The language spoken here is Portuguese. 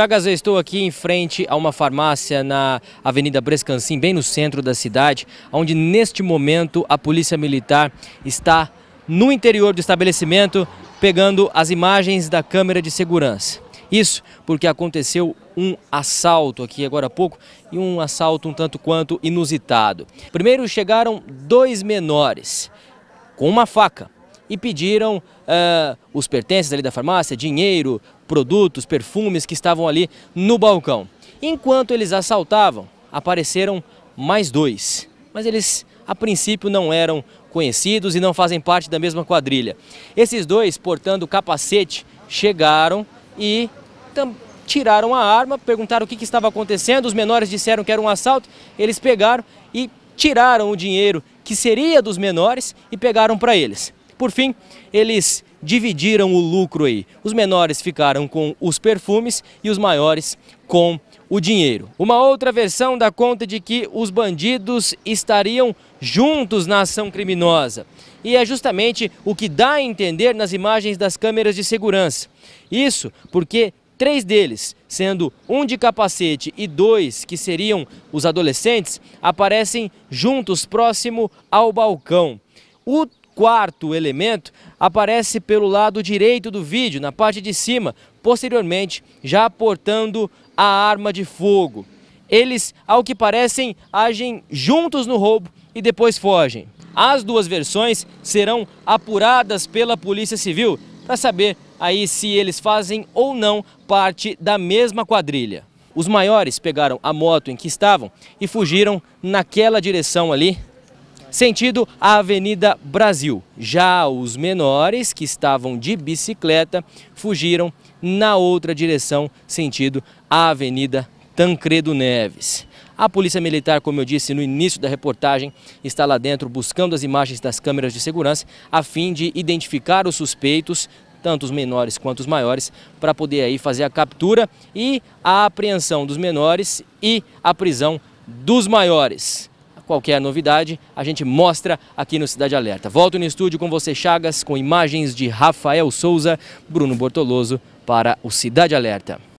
Chagas, eu estou aqui em frente a uma farmácia na Avenida Brescancim, bem no centro da cidade, onde neste momento a Polícia Militar está no interior do estabelecimento pegando as imagens da câmera de segurança. Isso porque aconteceu um assalto aqui agora há pouco e um assalto um tanto quanto inusitado. Primeiro chegaram dois menores com uma faca e pediram uh, os pertences ali da farmácia, dinheiro, produtos, perfumes que estavam ali no balcão. Enquanto eles assaltavam, apareceram mais dois, mas eles a princípio não eram conhecidos e não fazem parte da mesma quadrilha. Esses dois, portando capacete, chegaram e tiraram a arma, perguntaram o que, que estava acontecendo, os menores disseram que era um assalto, eles pegaram e tiraram o dinheiro que seria dos menores e pegaram para eles. Por fim, eles dividiram o lucro aí. Os menores ficaram com os perfumes e os maiores com o dinheiro. Uma outra versão dá conta de que os bandidos estariam juntos na ação criminosa. E é justamente o que dá a entender nas imagens das câmeras de segurança. Isso porque três deles, sendo um de capacete e dois que seriam os adolescentes, aparecem juntos próximo ao balcão. O quarto elemento aparece pelo lado direito do vídeo, na parte de cima, posteriormente já aportando a arma de fogo. Eles, ao que parecem, agem juntos no roubo e depois fogem. As duas versões serão apuradas pela Polícia Civil para saber aí se eles fazem ou não parte da mesma quadrilha. Os maiores pegaram a moto em que estavam e fugiram naquela direção ali, sentido a Avenida Brasil. Já os menores que estavam de bicicleta fugiram na outra direção, sentido a Avenida Tancredo Neves. A Polícia Militar, como eu disse no início da reportagem, está lá dentro buscando as imagens das câmeras de segurança a fim de identificar os suspeitos, tanto os menores quanto os maiores, para poder aí fazer a captura e a apreensão dos menores e a prisão dos maiores. Qualquer é novidade a gente mostra aqui no Cidade Alerta. Volto no estúdio com você, Chagas, com imagens de Rafael Souza, Bruno Bortoloso para o Cidade Alerta.